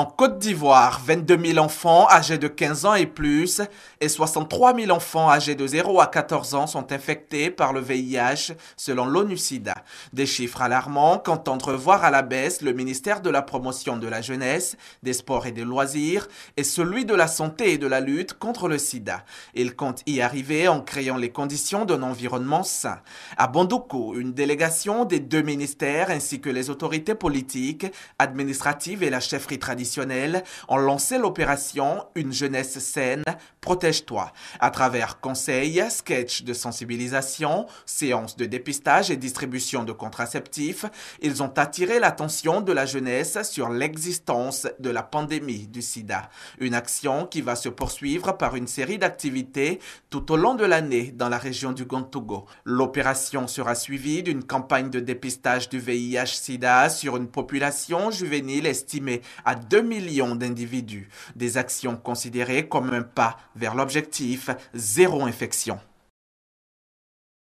En Côte d'Ivoire, 22 000 enfants âgés de 15 ans et plus et 63 000 enfants âgés de 0 à 14 ans sont infectés par le VIH selon l'ONU-SIDA. Des chiffres alarmants qu'entendent voir à la baisse le ministère de la Promotion de la Jeunesse, des Sports et des Loisirs et celui de la Santé et de la lutte contre le sida. Il compte y arriver en créant les conditions d'un environnement sain. À Bondoukou, une délégation des deux ministères ainsi que les autorités politiques, administratives et la chefferie traditionnelle ont lancé l'opération Une jeunesse saine, protège-toi, à travers conseils, sketchs de sensibilisation, séances de dépistage et distribution de contraceptifs, ils ont attiré l'attention de la jeunesse sur l'existence de la pandémie du sida, une action qui va se poursuivre par une série d'activités tout au long de l'année dans la région du Gontogo. L'opération sera suivie d'une campagne de dépistage du VIH-Sida sur une population juvénile estimée à 2 millions d'individus. Des actions considérées comme un pas vers l'objectif zéro infection.